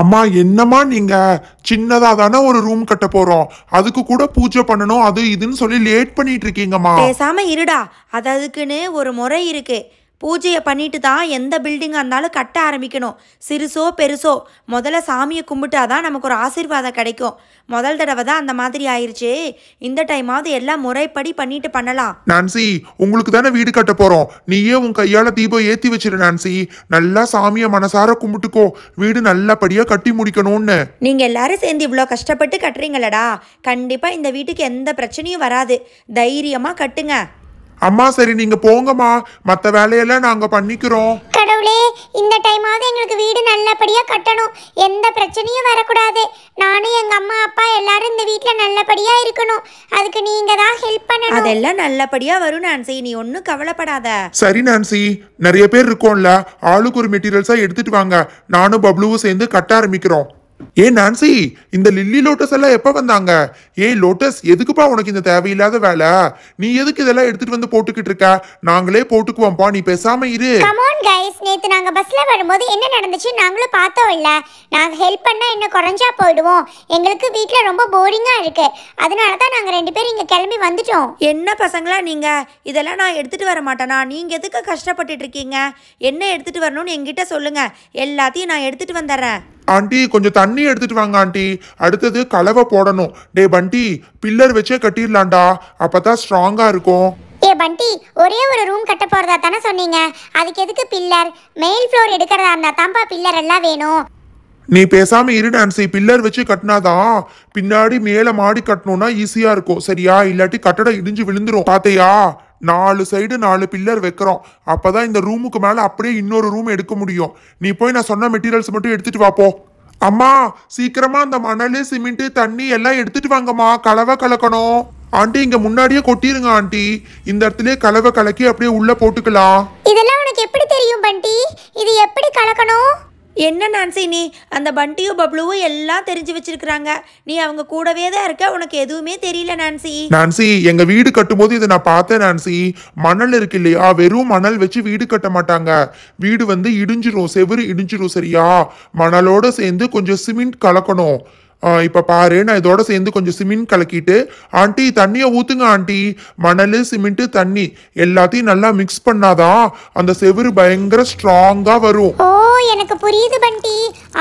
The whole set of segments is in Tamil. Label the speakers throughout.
Speaker 1: அம்மா என்னம்மா நீங்க சின்னதா தானே ஒரு ரூம் கட்ட போறோம் அதுக்கு கூட பூஜை பண்ணணும் அது இதுன்னு சொல்லி லேட் பண்ணிட்டு இருக்கீங்கம்மா பேசாம
Speaker 2: இருடா அது அதுக்குன்னு ஒரு முறை இருக்கு பூஜையை பண்ணிட்டு தான் எந்த பில்டிங்காக இருந்தாலும் கட்ட ஆரம்பிக்கணும் சிறுசோ பெருசோ முதல்ல சாமியை கும்பிட்டா தான் நமக்கு ஒரு ஆசீர்வாதம் கிடைக்கும் முதல் தடவை தான் அந்த மாதிரி ஆயிடுச்சு இந்த டைமாவது எல்லாம் முறைப்படி பண்ணிட்டு பண்ணலாம்
Speaker 1: நான்சி உங்களுக்கு தானே வீடு கட்ட போறோம் நீயே உன் கையால தீபம் ஏத்தி வச்சிரு நான்சி நல்லா சாமியை மனசார கும்பிட்டுக்கோ வீடு நல்லபடியா கட்டி முடிக்கணும்னு
Speaker 2: நீங்க எல்லாரும் சேர்ந்து இவ்வளோ கஷ்டப்பட்டு கட்டுறீங்களடா கண்டிப்பா இந்த வீட்டுக்கு எந்த பிரச்சனையும் வராது தைரியமா கட்டுங்க
Speaker 1: அம்மா சரி நீங்க போங்கம்மா மத்த வேலையெல்லாம் நாங்க பண்ணிக்கிறோம்
Speaker 2: கடவுளே இந்த டைமாவது எங்களுக்கு
Speaker 3: வீடு நல்லபடியா கட்டணும் எந்த பிரச்சனையும் வரக்கூடாது நானும் எங்க அம்மா அப்பா எல்லாரும் இந்த
Speaker 2: வீட்ல நல்லபடியா இருக்கணும் அதுக்கு நீங்க தான் ஹெல்ப் பண்ணணும் அதெல்லாம் நல்லபடியா வரும் நான்சி நீ ஒன்றும் கவலைப்படாத
Speaker 1: சரி நான்சி நிறைய பேர் இருக்கோம்ல ஆளுக்கு ஒரு மெட்டீரியல்ஸா எடுத்துட்டு வாங்க நானும் பப்ளுவும் சேர்ந்து கட்ட ஆரம்பிக்கிறோம் ஏ நான்சி இந்த லில்லி லோட்டஸ் எல்லாம் எப்போ வந்தாங்க ஏய் லோட்டஸ் எதுக்குப்பா உனக்கு இந்த தேவையில்லாத வேலை நீ எதுக்கு இதெல்லாம் எடுத்துட்டு வந்து போட்டுக்கிட்டு இருக்க நாங்களே போட்டுக்குவோம்ப்பா நீ பேசாம இரு
Speaker 3: கமான் கைஸ் நேத்து நாங்க பஸ்ல வரும்போது என்ன நடந்துச்சு நாங்களும் பார்த்தோம் இல்ல நாங்க ஹெல்ப் பண்ணா என்ன குறைஞ்சா போயிடுவோம் எங்களுக்கு வீட்ல ரொம்ப போரிங்கா
Speaker 2: இருக்கு அதனால தான் நாங்க ரெண்டு பேரும் இங்க கிளம்பி வந்துட்டோம் என்ன பசங்களா நீங்க இதெல்லாம் நான் எடுத்துட்டு வர மாட்டேனா நீங்க எதுக்கு கஷ்டப்பட்டுட்டு இருக்கீங்க என்ன எடுத்துட்டு வரணும்னு என்கிட்ட சொல்லுங்க எல்லாத்தையும் நான் எடுத்துட்டு வந்துடுறேன்
Speaker 1: ஆண்டி கொஞ்சம் தண்ணி எடுத்துட்டு வாங்க ஆண்டி அடுத்தது கலவை போடணும் டே பண்டி பில்லர் வச்சே கட்டிடலாம்டா அப்பதான் ஸ்ட்ராங்கா இருக்கும்
Speaker 2: ஏ பண்டி
Speaker 3: ஒரே ஒரு ரூம் கட்ட போறதா தானே சொன்னீங்க அதுக்கு எதுக்கு பில்லர் மெயின் ஃப்ளோர் எடுக்கிறதா இருந்தா தான்ப்பா பில்லர் எல்லாம் வேணும்
Speaker 1: நீ பேசாம இரு டான்சி பில்லர் வச்சு கட்டினாதான் பின்னாடி மேல மாடி கட்டணும்னா ஈஸியா இருக்கும் சரியா இல்லாட்டி கட்டடம் இடிஞ்சு விழுந்துரும் பாத்தையா நாலு சைடு நாலு பில்லர் வைக்கிறோம் அப்போ தான் இந்த ரூமுக்கு மேலே அப்படியே இன்னொரு ரூம் எடுக்க முடியும் நீ போய் நான் சொன்ன மெட்டீரியல்ஸ் மட்டும் எடுத்துகிட்டு வாப்போ அம்மா சீக்கிரமாக அந்த மணல் சிமெண்ட்டு தண்ணி எல்லாம் எடுத்துகிட்டு வாங்கம்மா கலவை கலக்கணும் ஆண்டி இங்கே முன்னாடியே கொட்டிருங்க ஆண்டி இந்த இடத்துலயே கலவை கலக்கி அப்படியே உள்ளே போட்டுக்கலாம்
Speaker 2: இதெல்லாம் உனக்கு எப்படி தெரியும் பண்டி இது எப்படி கலக்கணும் என்ன நான்சி நீ அந்த பண்டியும் பப்ளுவும் எல்லாம் தெரிஞ்சு வச்சிருக்கிறாங்க நீ அவங்க கூடவே தான் இருக்க உனக்கு எதுவுமே தெரியல நான்சி
Speaker 1: நான்சி எங்க வீடு கட்டும்போது இதை நான் பார்த்தேன் நான்சி மணல் இருக்கு இல்லையா வெறும் மணல் வச்சு வீடு கட்ட மாட்டாங்க வீடு வந்து இடிஞ்சிரும் செவரு இடிஞ்சிரும் சரியா மணலோட சேர்ந்து கொஞ்சம் சிமெண்ட் கலக்கணும் இப்போ பாரு நான் இதோட சேர்ந்து கொஞ்சம் சிமெண்ட் கலக்கிட்டு ஆண்டி தண்ணியை ஊற்றுங்க ஆண்டி மணல் சிமெண்ட்டு தண்ணி எல்லாத்தையும் நல்லா மிக்ஸ் பண்ணாதான் அந்த செவுரு பயங்கர ஸ்ட்ராங்காக வரும்
Speaker 3: எனக்கு புரியுது பண்டி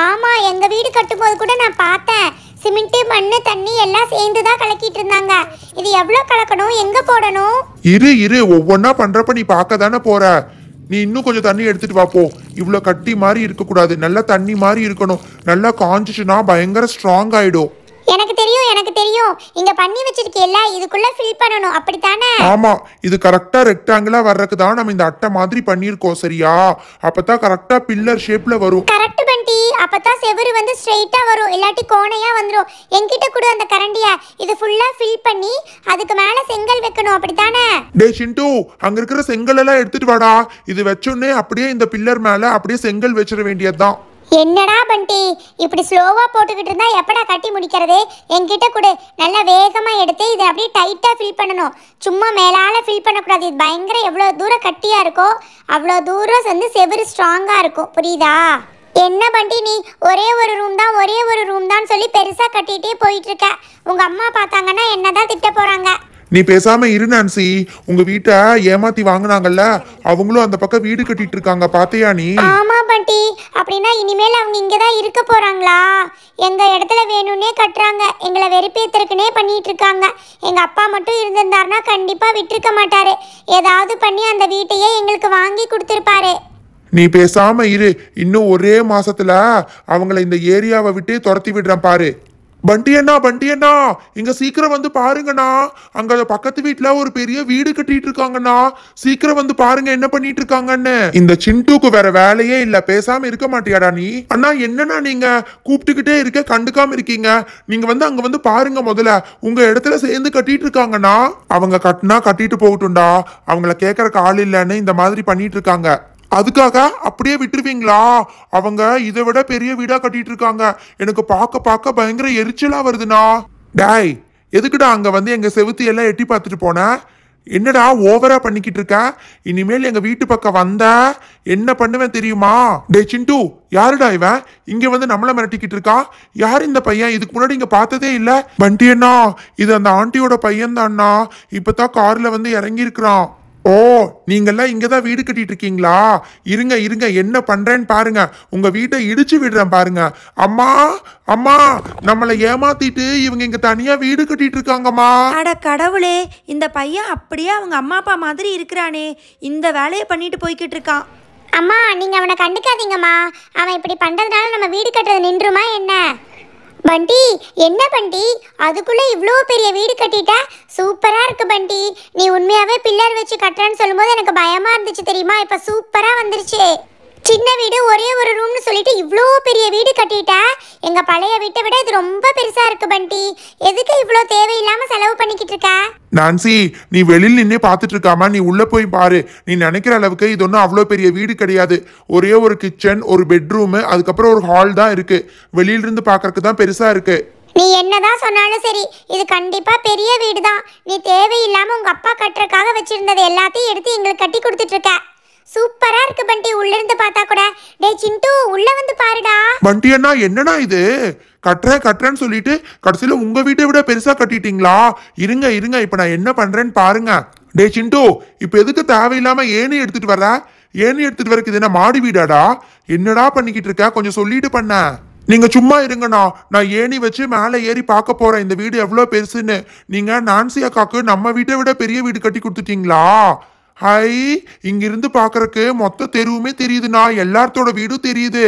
Speaker 3: ஆமாம் எங்கள் வீடு கட்டும்போது கூட நான் பார்த்தேன் சிமெண்ட்டு மண் தண்ணி எல்லாம் சேர்ந்து தான் கலக்கிட்டு இருந்தாங்க இது எவ்வளோ கலக்கணும் எங்கே போடணும்
Speaker 1: இரு இரு ஒவ்வொன்றா பண்ணுறப்ப நீ பார்க்க தானே போற நீ இன்னும் கொஞ்சம் தண்ணி எடுத்துட்டு வாப்போ இவ்வளோ கட்டி மாதிரி இருக்கக்கூடாது நல்லா தண்ணி மாதிரி இருக்கணும் நல்லா காஞ்சிச்சுன்னா பயங்கர ஸ்ட்ராங் ஆகிடும்
Speaker 3: எனக்கு தெரியும் எனக்கு தெரியும் இங்க பண்ணி எல்லா இதுக்குள்ள ஃபில் பண்ணணும் அப்படித்தானே ஆமா
Speaker 1: இது கரெக்டா ரெக்டாங்கிளா வர்றதுக்கு தான் நம்ம இந்த அட்டை மாதிரி பண்ணியிருக்கோம் சரியா அப்பதான் கரெக்டா பில்லர் ஷேப்ல வரும்
Speaker 3: கரெக்ட் பண்டி அப்பதான் செவுரு வந்து ஸ்ட்ரைட்டா வரும் இல்லாட்டி கோணையா வந்துரும் என்கிட்ட கூட அந்த கரண்டியா இது ஃபுல்லா ஃபில் பண்ணி அதுக்கு மேல செங்கல் வைக்கணும் அப்படித்தானே
Speaker 1: டேய் சிண்டு அங்க இருக்கிற செங்கல் எல்லாம் எடுத்துட்டு வாடா இது வச்சோன்னே அப்படியே இந்த பில்லர் மேல அப்படியே செங்கல் வச்சிட வேண்டியதுதான்
Speaker 3: என்னடா பண்டி இப்படி ஸ்லோவாக போட்டுக்கிட்டு இருந்தா எப்படா கட்டி முடிக்கிறது என்கிட்ட கொடு நல்லா வேகமாக எடுத்து இதை அப்படியே டைட்டாக ஃபில் பண்ணணும் சும்மா மேலால் ஃபில் பண்ணக்கூடாது இது பயங்கர எவ்வளோ தூரம் கட்டியாக இருக்கோ அவ்வளோ தூரம் வந்து செவரு ஸ்ட்ராங்காக இருக்கும் புரியுதா என்ன பண்டி நீ ஒரே ஒரு ரூம் தான் ஒரே ஒரு ரூம் தான் சொல்லி பெருசாக கட்டிகிட்டே போயிட்டுருக்க உங்கள் அம்மா பார்த்தாங்கன்னா என்ன தான் திட்ட போகிறாங்க
Speaker 1: நீ பேசாம இரு நான்சி உங்க வீட்டை ஏமாத்தி வாங்கினாங்கல்ல அவங்களும் அந்த பக்கம் வீடு கட்டிட்டு இருக்காங்க பாத்தியா நீ ஆமா
Speaker 3: பாட்டி அப்படின்னா இனிமேல் அவங்க இங்கதான் தான் இருக்க போறாங்களா எங்க இடத்துல வேணும்னே கட்டுறாங்க எங்களை வெறுப்பேத்தருக்குனே பண்ணிட்டு இருக்காங்க எங்க அப்பா மட்டும் இருந்திருந்தாருன்னா கண்டிப்பா விட்டுருக்க மாட்டாரு ஏதாவது பண்ணி அந்த வீட்டையே எங்களுக்கு வாங்கி கொடுத்துருப்பாரு
Speaker 1: நீ பேசாம இரு இன்னும் ஒரே மாசத்துல அவங்கள இந்த ஏரியாவை விட்டு துரத்தி விடுறேன் பாரு பண்டி அண்ணா பண்டி அண்ணா இங்க சீக்கிரம் வந்து பாருங்கண்ணா அங்க பக்கத்து வீட்டுல ஒரு பெரிய வீடு கட்டிட்டு இருக்காங்கண்ணா சீக்கிரம் வந்து பாருங்க என்ன பண்ணிட்டு இருக்காங்கன்னு இந்த சிண்டுக்கு வேற வேலையே இல்ல பேசாம இருக்க மாட்டியாடா நீ அண்ணா என்னண்ணா நீங்க கூப்பிட்டுக்கிட்டே இருக்க கண்டுக்காம இருக்கீங்க நீங்க வந்து அங்க வந்து பாருங்க முதல்ல உங்க இடத்துல சேர்ந்து கட்டிட்டு இருக்காங்கண்ணா அவங்க கட்டினா கட்டிட்டு போகட்டும்டா அவங்கள கேட்கறக்கு ஆள் இல்லைன்னு இந்த மாதிரி பண்ணிட்டு இருக்காங்க அதுக்காக அப்படியே விட்டுருவீங்களா அவங்க இதை விட பெரிய வீடாக கட்டிட்டு இருக்காங்க எனக்கு பார்க்க பார்க்க பயங்கர எரிச்சலாக வருதுண்ணா டாய் எதுக்குடா அங்கே வந்து எங்கள் செவுத்தி எல்லாம் எட்டி பார்த்துட்டு போனேன் என்னடா ஓவரா பண்ணிக்கிட்டு இருக்க இனிமேல் எங்க வீட்டு பக்கம் வந்த என்ன பண்ணுவேன் தெரியுமா டே சிண்டு யாருடா இவன் இங்க வந்து நம்மள மிரட்டிக்கிட்டு இருக்கா யார் இந்த பையன் இதுக்கு முன்னாடி இங்க பார்த்ததே இல்ல பண்டி அண்ணா இது அந்த ஆண்டியோட பையன் தான்ண்ணா இப்பதான் கார்ல வந்து இறங்கி இருக்கிறான் ஓ நீங்கள்லாம் இங்கே தான் வீடு கட்டிட்டு இருக்கீங்களா இருங்க இருங்க என்ன பண்ணுறேன்னு பாருங்க உங்கள் வீட்டை இடிச்சு விடுறேன் பாருங்க அம்மா அம்மா நம்மளை ஏமாத்திட்டு இவங்க இங்கே தனியாக வீடு கட்டிட்டு இருக்காங்கம்மா அட கடவுளே இந்த பையன்
Speaker 2: அப்படியே அவங்க அம்மா அப்பா மாதிரி இருக்கிறானே இந்த வேலையை பண்ணிட்டு போய்கிட்டு இருக்கான் அம்மா நீங்கள் அவனை கண்டுக்காதீங்கம்மா அவன் இப்படி
Speaker 3: பண்ணுறதுனால நம்ம வீடு கட்டுறது நின்றுமா என்ன பண்டி என்ன பண்டி அதுக்குள்ளே இவ்வளோ பெரிய வீடு கட்டிட்ட சூப்பராக இருக்கு பண்டி நீ உண்மையாகவே பில்லர் வச்சு கட்டுறேன்னு சொல்லும்போது எனக்கு பயமாக இருந்துச்சு தெரியுமா இப்போ சூப்பராக வந்துருச்சு சின்ன வீடு ஒரே ஒரு ரூம்னு சொல்லிட்டு இவ்வளோ பெரிய வீடு கட்டிட்டா எங்க பழைய வீட்டை விட இது ரொம்ப பெருசா இருக்கு பண்டி எதுக்கு இவ்வளோ தேவையில்லாம செலவு பண்ணிக்கிட்டு இருக்க
Speaker 1: நான்சி நீ வெளியில் நின்று பார்த்துட்டு இருக்காம நீ உள்ளே போய் பாரு நீ நினைக்கிற அளவுக்கு இது ஒன்றும் அவ்வளோ பெரிய வீடு கிடையாது ஒரே ஒரு கிச்சன் ஒரு பெட்ரூமு அதுக்கப்புறம் ஒரு ஹால் தான் இருக்கு இருந்து பார்க்கறக்கு தான் பெருசாக இருக்கு
Speaker 3: நீ என்னதான் சொன்னாலும் சரி இது கண்டிப்பா பெரிய வீடு தான் நீ தேவையில்லாம உங்க அப்பா கட்டுறதுக்காக வச்சிருந்தது எல்லாத்தையும் எடுத்து எங்களுக்கு கட்டி கொடுத்துட்டு இருக்க சூப்பரா இருக்கு பண்டி உள்ள இருந்து பார்த்தா கூட டேய் சிண்டு உள்ள வந்து
Speaker 1: பாருடா பண்டி அண்ணா என்னடா இது கட்டுறேன் கட்டுறேன்னு சொல்லிட்டு கடைசியில உங்க வீட்டை விட பெருசா கட்டிட்டீங்களா இருங்க இருங்க இப்ப நான் என்ன பண்றேன்னு பாருங்க டேய் சிண்டு இப்ப எதுக்கு தேவையில்லாம ஏணி எடுத்துட்டு வர ஏணி எடுத்துட்டு வரக்கு இது என்ன மாடி வீடாடா என்னடா பண்ணிக்கிட்டு இருக்க கொஞ்சம் சொல்லிட்டு பண்ண நீங்கள் சும்மா இருங்கண்ணா நான் ஏணி வச்சு மேலே ஏறி பார்க்க போகிறேன் இந்த வீடு எவ்வளோ பெருசுன்னு நீங்கள் நான்சி அக்காவுக்கு நம்ம வீட்டை விட பெரிய வீடு கட்டி கொடுத்துட்டீங்களா ஹாய் இங்கிருந்து பார்க்கறக்கு மொத்த தெருவுமே தெரியுதுண்ணா எல்லாத்தோட வீடும் தெரியுது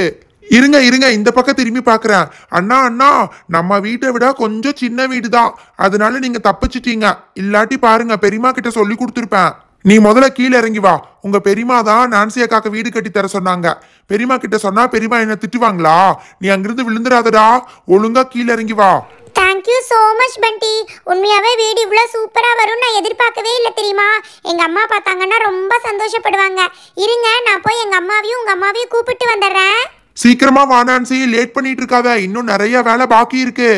Speaker 1: இருங்க இருங்க இந்த பக்கம் திரும்பி பார்க்குறேன் அண்ணா அண்ணா நம்ம வீட்டை விட கொஞ்சம் சின்ன வீடு தான் அதனால நீங்கள் தப்பிச்சிட்டீங்க இல்லாட்டி பாருங்க பெரியமா கிட்ட சொல்லி கொடுத்துருப்பேன் நீ முதல்ல கீழே இறங்கி வா உங்க பெரியமா தான் நான்சி அக்காக்கு வீடு கட்டி தர சொன்னாங்க பெரியமா கிட்ட சொன்னா பெரியமா என்ன திட்டுவாங்களா நீ அங்கிருந்து விழுந்துடாதடா ஒழுங்கா கீழே இறங்கி வா
Speaker 3: தேங்க்யூ ஸோ மச் பண்டி உண்மையாகவே வீடு இவ்வளோ சூப்பராக வரும்னு நான் எதிர்பார்க்கவே இல்லை தெரியுமா எங்கள் அம்மா பார்த்தாங்கன்னா ரொம்ப சந்தோஷப்படுவாங்க இருங்க நான் போய் எங்கள் அம்மாவையும் உங்கள் அம்மாவையும் கூப்பிட்டு வந்துடுறேன்
Speaker 1: சீக்கிரமா வா லேட் பண்ணிட்டு இருக்காத இன்னும் நிறைய வேலை பாக்கி இருக்கு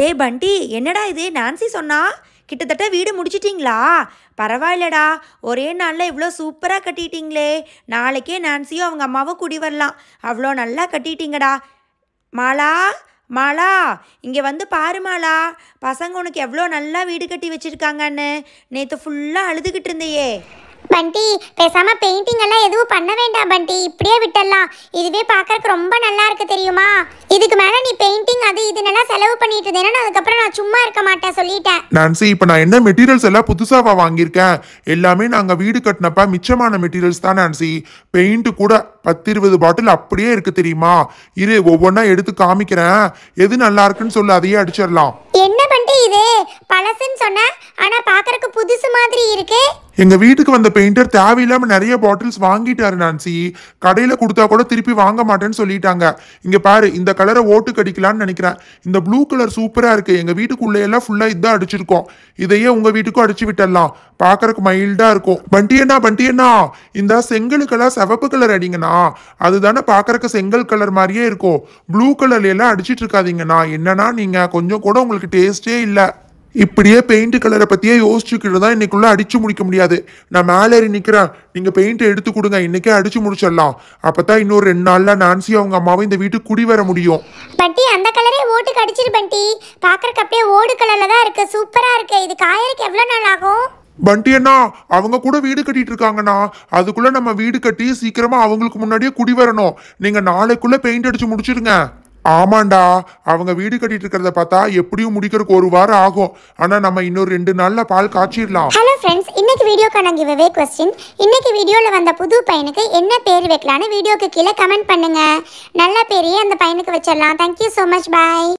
Speaker 1: டே பண்டி
Speaker 2: என்னடா இது நான்சி சொன்னா கிட்டத்தட்ட வீடு முடிச்சிட்டிங்களா பரவாயில்லடா ஒரே நாளில் இவ்வளோ சூப்பராக கட்டிட்டீங்களே நாளைக்கே நான்சியும் அவங்க அம்மாவும் குடி வரலாம் அவ்வளோ நல்லா கட்டிட்டீங்கடா மாலா மாலா இங்கே வந்து பாரு மாலா பசங்க உனக்கு எவ்வளோ நல்லா வீடு கட்டி வச்சுருக்காங்கன்னு நேற்று ஃபுல்லாக அழுதுகிட்டு இருந்தையே பண்டி பேசாம பெயிண்டிங் எல்லாம் எதுவும் பண்ண வேண்டாம் பண்டி இப்படியே விட்டுடலாம் இதுவே பாக்கறதுக்கு ரொம்ப
Speaker 3: நல்லா இருக்கு தெரியுமா இதுக்கு மேல நீ பெயிண்டிங் அது இதுன்னெல்லாம் செலவு பண்ணிட்டு இருந்தேன்னா அதுக்கப்புறம் நான் சும்மா இருக்க மாட்டேன் சொல்லிட்டேன்
Speaker 1: நான்சி இப்போ நான் என்ன மெட்டீரியல்ஸ் எல்லாம் புதுசாக வாங்கியிருக்கேன் எல்லாமே நாங்க வீடு கட்டினப்ப மிச்சமான மெட்டீரியல்ஸ் தான் நான்சி பெயிண்ட் கூட பத்து இருபது பாட்டில் அப்படியே இருக்கு தெரியுமா இரு ஒவ்வொன்றா எடுத்து காமிக்கிறேன் எது நல்லா இருக்குன்னு சொல்லு அதையே அடிச்சிடலாம்
Speaker 3: என்ன பண்டி இது பழசுன்னு சொன்ன ஆனா பாக்குறதுக்கு புதுசு மாதிரி இருக்கே
Speaker 1: எங்க வீட்டுக்கு வந்த பெயிண்டர் தேவையில்லாம நிறைய பாட்டில்ஸ் வாங்கிட்டாரு நான்சி கடையில கொடுத்தா கூட திருப்பி வாங்க மாட்டேன்னு சொல்லிட்டாங்க இங்க பாரு இந்த கலரை ஓட்டு கடிக்கலாம்னு நினைக்கிறேன் இந்த ப்ளூ கலர் சூப்பரா இருக்கு எங்க வீட்டுக்குள்ளே எல்லாம் ஃபுல்லா இதான் அடிச்சிருக்கோம் இதையே உங்க வீட்டுக்கும் அடிச்சு விட்டலாம் பாக்குறதுக்கு மைல்டா இருக்கும் பண்டியண்ணா பண்டியண்ணா இந்த செங்கலுக்கெல்லாம் சிவப்பு கலர் அடிங்கண்ணா அதுதானே பாக்குறதுக்கு செங்கல் கலர் மாதிரியே இருக்கும் ப்ளூ கலர்ல எல்லாம் அடிச்சிட்டு இருக்காதீங்கண்ணா என்னன்னா நீங்க கொஞ்சம் கூட உங்களுக்கு டேஸ்டே இல்லை இப்படியே பெயிண்ட் கலரை பற்றியே யோசிச்சுக்கிட்டு தான் இன்றைக்குள்ளே அடித்து முடிக்க முடியாது நான் மேலே ஏறி நிற்கிறேன் நீங்கள் பெயிண்ட்டை எடுத்து கொடுங்க இன்றைக்கே அடித்து முடிச்சிடலாம் அப்போ தான் இன்னொரு ரெண்டு நாளில் நான்சி அவங்க அம்மாவும் இந்த வீட்டுக்கு குடி வர முடியும்
Speaker 3: பட்டி அந்த கலரே ஓட்டுக்கு அடிச்சிரு பண்டி பார்க்குறக்கு அப்படியே ஓடு கலரில் தான் இருக்குது சூப்பராக இருக்குது இது காயறதுக்கு எவ்வளோ நாள் ஆகும்
Speaker 1: பண்டி அண்ணா அவங்க கூட வீடு கட்டிட்டு இருக்காங்கண்ணா அதுக்குள்ள நம்ம வீடு கட்டி சீக்கிரமா அவங்களுக்கு முன்னாடியே குடி வரணும் நீங்க நாளைக்குள்ள பெயிண்ட் அடிச்சு முடிச்சிருங்க ஆமாண்டா அவங்க வீடு கட்டிட்டு இருக்கிறத பார்த்தா எப்படியும் முடிக்கிறதுக்கு ஒரு வாரம் ஆகும் ஆனா நம்ம இன்னொரு ரெண்டு நாள்ல பால் காய்ச்சிடலாம் ஹலோ
Speaker 3: ஃப்ரெண்ட்ஸ் இன்னைக்கு வீடியோக்கான கிவ் கொஸ்டின் இன்னைக்கு வீடியோல வந்த புது பையனுக்கு என்ன பேர் வைக்கலான்னு வீடியோக்கு கீழே கமெண்ட் பண்ணுங்க நல்ல பேரையே அந்த பையனுக்கு வச்சிடலாம் தேங்க்யூ ஸோ மச் பாய்